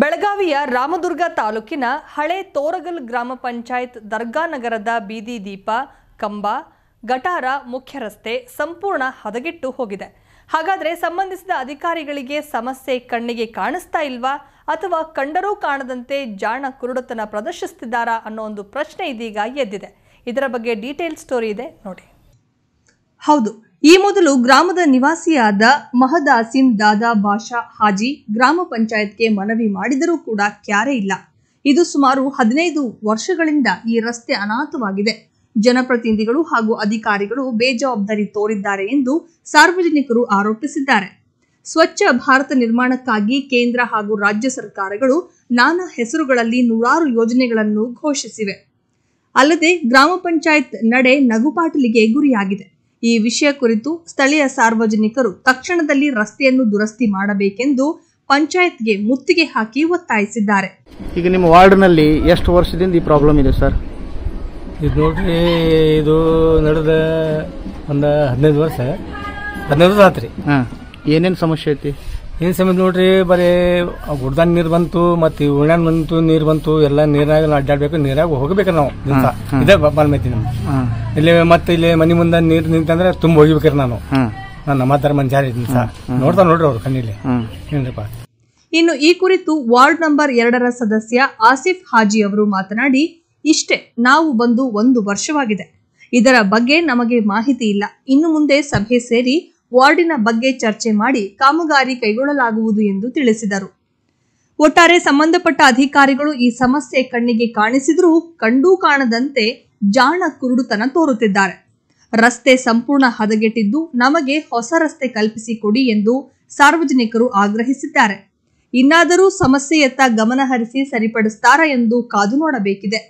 ಬೆಳಗಾವಿಯ ರಾಮದುರ್ಗ ತಾಲೂಕಿನ ಹಳೆ ತೋರಗಲ್ ಗ್ರಾಮ ಪಂಚಾಯತ್ ದರ್ಗಾನಗರದ ಬೀದಿ ದೀಪ ಕಂಬ ಗಟಾರ ಮುಖ್ಯ ರಸ್ತೆ ಸಂಪೂರ್ಣ ಹದಗೆಟ್ಟು ಹೋಗಿದೆ ಹಾಗಾದರೆ ಸಂಬಂಧಿಸಿದ ಅಧಿಕಾರಿಗಳಿಗೆ ಸಮಸ್ಯೆ ಕಣ್ಣಿಗೆ ಕಾಣಿಸ್ತಾ ಇಲ್ವಾ ಅಥವಾ ಕಂಡರೂ ಕಾಣದಂತೆ ಜಾಣ ಕುರುಡತನ ಪ್ರದರ್ಶಿಸುತ್ತಿದ್ದಾರಾ ಅನ್ನೋ ಒಂದು ಪ್ರಶ್ನೆ ಇದೀಗ ಎದ್ದಿದೆ ಇದರ ಬಗ್ಗೆ ಡೀಟೇಲ್ ಸ್ಟೋರಿ ಇದೆ ನೋಡಿ ಹೌದು ಈ ಮೊದಲು ಗ್ರಾಮದ ನಿವಾಸಿಯಾದ ಮಹದಾಸಿಂ ದಾದಾ ಬಾಷಾ ಹಾಜಿ ಗ್ರಾಮ ಪಂಚಾಯತ್ಗೆ ಮನವಿ ಮಾಡಿದರೂ ಕೂಡ ಕ್ಯಾರೆ ಇಲ್ಲ ಇದು ಸುಮಾರು ಹದಿನೈದು ವರ್ಷಗಳಿಂದ ಈ ರಸ್ತೆ ಅನಾಥವಾಗಿದೆ ಜನಪ್ರತಿನಿಧಿಗಳು ಹಾಗೂ ಅಧಿಕಾರಿಗಳು ಬೇಜವಾಬ್ದಾರಿ ತೋರಿದ್ದಾರೆ ಎಂದು ಸಾರ್ವಜನಿಕರು ಆರೋಪಿಸಿದ್ದಾರೆ ಸ್ವಚ್ಛ ಭಾರತ ನಿರ್ಮಾಣಕ್ಕಾಗಿ ಕೇಂದ್ರ ಹಾಗೂ ರಾಜ್ಯ ಸರ್ಕಾರಗಳು ನಾನಾ ಹೆಸರುಗಳಲ್ಲಿ ನೂರಾರು ಯೋಜನೆಗಳನ್ನು ಘೋಷಿಸಿವೆ ಅಲ್ಲದೆ ಗ್ರಾಮ ಪಂಚಾಯತ್ ನಡೆ ನಗುಪಾಟಲಿಗೆ ಗುರಿಯಾಗಿದೆ ಈ ವಿಷಯ ಕುರಿತು ಸ್ಥಳೀಯ ಸಾರ್ವಜನಿಕರು ತಕ್ಷಣದಲ್ಲಿ ರಸ್ತೆಯನ್ನು ದುರಸ್ತಿ ಮಾಡಬೇಕೆಂದು ಪಂಚಾಯತ್ಗೆ ಮುತ್ತಿಗೆ ಹಾಕಿ ಒತ್ತಾಯಿಸಿದ್ದಾರೆ ಈಗ ನಿಮ್ಮ ವಾರ್ಡ್ನಲ್ಲಿ ಎಷ್ಟು ವರ್ಷದಿಂದ ಈ ಪ್ರಾಬ್ಲಮ್ ಇದೆ ಸರ್ ಇದು ನೋಡ್ರಿ ಇದು ನಡೆದ ಒಂದು ಹದಿನೈದು ವರ್ಷ ಹದಿನೈದು ವರ್ಷ ಹಾಂ ಏನೇನು ಸಮಸ್ಯೆ ಐತಿ ಇನ್ ಸಮಯ ನೋಡ್ರಿ ಬರೀ ಗುಡ್ದಾಗ ನೀರ್ ಬಂತು ಮತ್ತೆ ಉಣ್ಣ ಬಂತು ನೀರ್ ಬಂತು ಎಲ್ಲ ನೀರಾಗ ಅಡ್ಡಾಡ್ಬೇಕು ನೀರಾಗ ಹೋಗ್ಬೇಕ ನಾವು ಇದೇ ಬಾಲ್ಮೈತಿ ನಮ್ ಇಲ್ಲಿ ಮತ್ತೆ ಇಲ್ಲಿ ಮನೆ ಮುಂದೆ ನೀರ್ ನಿಂತಂದ್ರೆ ತುಂಬ ಹೋಗಿಬೇಕ್ರಿ ನಾನು ನಾನು ನಮ್ಮ ಮಂಜಾರಿ ನೋಡ್ತಾ ನೋಡ್ರಿ ಅವ್ರು ಕಣ್ಣಿಲಿ ಏನ್ರಿಪ ಇನ್ನು ಈ ಕುರಿತು ವಾರ್ಡ್ ನಂಬರ್ ಎರಡರ ಸದಸ್ಯ ಆಸಿಫ್ ಹಾಜಿ ಅವರು ಮಾತನಾಡಿ ಇಷ್ಟೇ ನಾವು ಬಂದು ಒಂದು ವರ್ಷವಾಗಿದೆ ಇದರ ಬಗ್ಗೆ ನಮಗೆ ಮಾಹಿತಿ ಇಲ್ಲ ಇನ್ನು ಮುಂದೆ ಸಭೆ ಸೇರಿ ವಾರ್ಡಿನ ಬಗ್ಗೆ ಚರ್ಚೆ ಮಾಡಿ ಕಾಮಗಾರಿ ಕೈಗೊಳ್ಳಲಾಗುವುದು ಎಂದು ತಿಳಿಸಿದರು ಒಟ್ಟಾರೆ ಸಂಬಂಧಪಟ್ಟ ಅಧಿಕಾರಿಗಳು ಈ ಸಮಸ್ಯೆ ಕಣ್ಣಿಗೆ ಕಾಣಿಸಿದರೂ ಕಂಡೂ ಕಾಣದಂತೆ ಜಾಣ ಕುರುಡುತನ ತೋರುತ್ತಿದ್ದಾರೆ ರಸ್ತೆ ಸಂಪೂರ್ಣ ಹದಗೆಟ್ಟಿದ್ದು ನಮಗೆ ಹೊಸ ರಸ್ತೆ ಕಲ್ಪಿಸಿಕೊಡಿ ಎಂದು ಸಾರ್ವಜನಿಕರು ಆಗ್ರಹಿಸಿದ್ದಾರೆ ಇನ್ನಾದರೂ ಸಮಸ್ಯೆಯತ್ತ ಗಮನಹರಿಸಿ ಸರಿಪಡಿಸ್ತಾರಾ ಎಂದು ಕಾದು ನೋಡಬೇಕಿದೆ